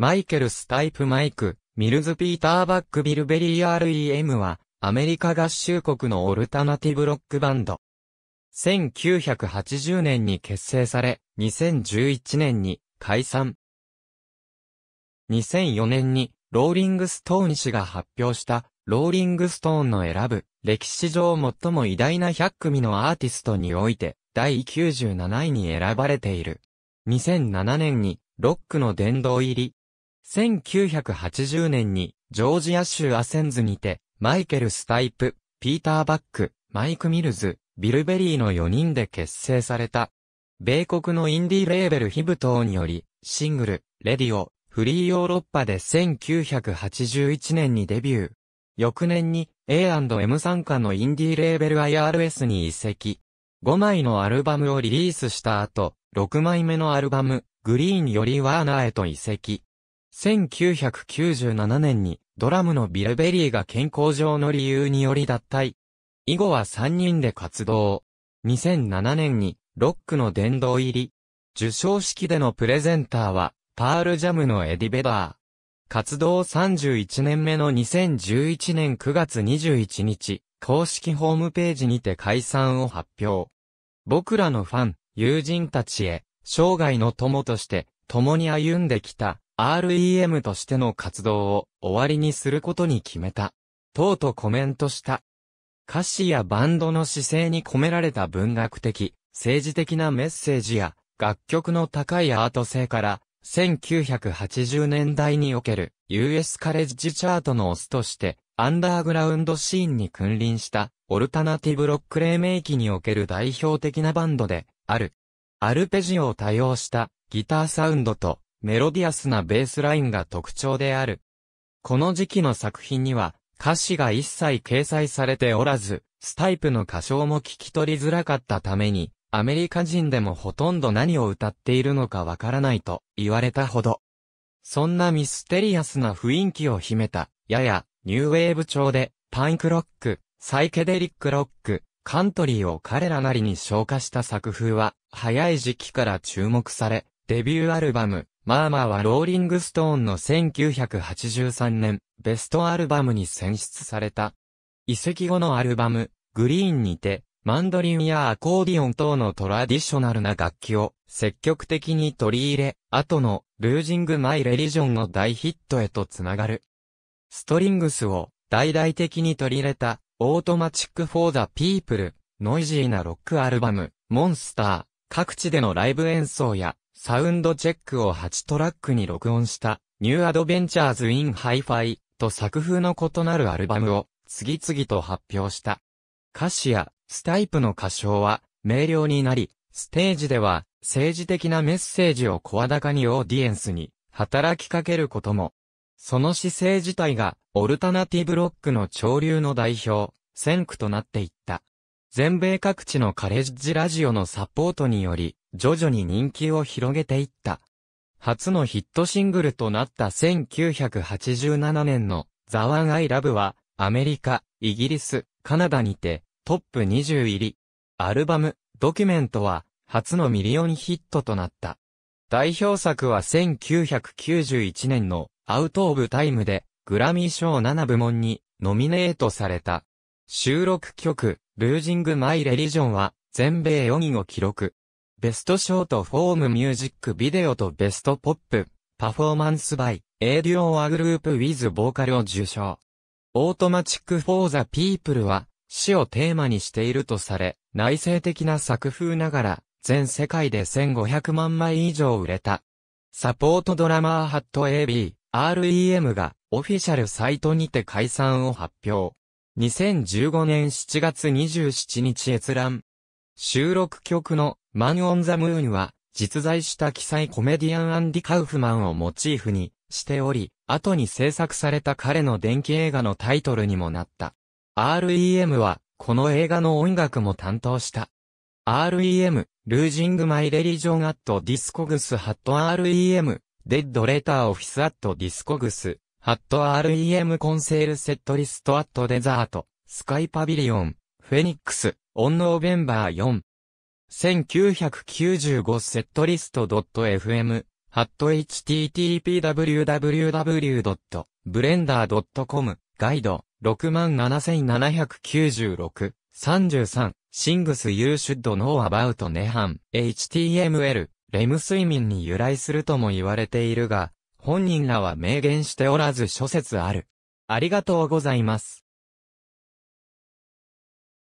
マイケルスタイプマイク、ミルズ・ピーター・バック・ビルベリー REM は、アメリカ合衆国のオルタナティブロックバンド。1980年に結成され、2011年に解散。2004年に、ローリングストーン氏が発表した、ローリングストーンの選ぶ、歴史上最も偉大な100組のアーティストにおいて、第97位に選ばれている。2007年に、ロックの殿堂入り、1980年に、ジョージア州アセンズにて、マイケル・スタイプ、ピーター・バック、マイク・ミルズ、ビルベリーの4人で結成された。米国のインディレーベルヒブトにより、シングル、レディオ、フリーヨーロッパで1981年にデビュー。翌年に A&M 参加のインディレーベル IRS に移籍。5枚のアルバムをリリースした後、6枚目のアルバム、グリーンよりワーナーへと移籍。1997年にドラムのビルベリーが健康上の理由により脱退。以後は3人で活動。2007年にロックの殿堂入り。受賞式でのプレゼンターはパールジャムのエディ・ベダー。活動31年目の2011年9月21日、公式ホームページにて解散を発表。僕らのファン、友人たちへ、生涯の友として、共に歩んできた、REM としての活動を終わりにすることに決めた。とうとコメントした。歌詞やバンドの姿勢に込められた文学的、政治的なメッセージや、楽曲の高いアート性から、1980年代における US カレッジチャートのオスとして、アンダーグラウンドシーンに君臨した、オルタナティブロック黎明期における代表的なバンドで、ある。アルペジオを多用したギターサウンドとメロディアスなベースラインが特徴である。この時期の作品には歌詞が一切掲載されておらず、スタイプの歌唱も聞き取りづらかったために、アメリカ人でもほとんど何を歌っているのかわからないと言われたほど。そんなミステリアスな雰囲気を秘めた、ややニューウェーブ調で、パンクロック、サイケデリックロック、カントリーを彼らなりに消化した作風は、早い時期から注目され、デビューアルバム、マーマーはローリングストーンの1983年、ベストアルバムに選出された。移籍後のアルバム、グリーンにて、マンドリンやアコーディオン等のトラディショナルな楽器を積極的に取り入れ、後のルージング・マイ・レリジョンの大ヒットへとつながる。ストリングスを大々的に取り入れた、オートマチック・フォー・ザ・ピープル、ノイジーなロックアルバム、モンスター、各地でのライブ演奏やサウンドチェックを8トラックに録音した、ニューアドベンチャーズ・イン・ハイファイと作風の異なるアルバムを次々と発表した。歌詞やスタイプの歌唱は明瞭になり、ステージでは政治的なメッセージを声高にオーディエンスに働きかけることも。その姿勢自体がオルタナティブロックの潮流の代表、先駆となっていった。全米各地のカレッジラジオのサポートにより、徐々に人気を広げていった。初のヒットシングルとなった1987年の The One I Love はアメリカ、イギリス、カナダにてトップ20入り。アルバム、ドキュメントは初のミリオンヒットとなった。代表作は1991年のアウトオブタイムでグラミー賞7部門にノミネートされた。収録曲、ルージングマイレリジョンは全米4位を記録。ベストショートフォームミュージックビデオとベストポップ、パフォーマンスバイ、エディオアグループウィズボーカルを受賞。オートマチックフォーザピープルは、死をテーマにしているとされ、内省的な作風ながら、全世界で1500万枚以上売れた。サポートドラマーハット AB、REM が、オフィシャルサイトにて解散を発表。2015年7月27日閲覧。収録曲のマン・オン・ザ・ムーンは、実在した記載コメディアン・アンディ・カウフマンをモチーフにしており、後に制作された彼の電気映画のタイトルにもなった。REM は、この映画の音楽も担当した。REM、ルージング・マイ・レリジョン・アット・ディスコグス・ハット・ REM、デッド・レター・オフィス・アット・ディスコグス、ハット・ REM・ コンセール・セットリスト・アット・デザート、スカイ・パビリオン、フェニックス、オン・ノーベンバー4。1995セットリスト .fm、ハット http://www.blender.com、ガイド、67796、33、シングスユーシュッドノーアバウトネハン HTML、レム睡眠に由来するとも言われているが、本人らは明言しておらず諸説ある。ありがとうございます。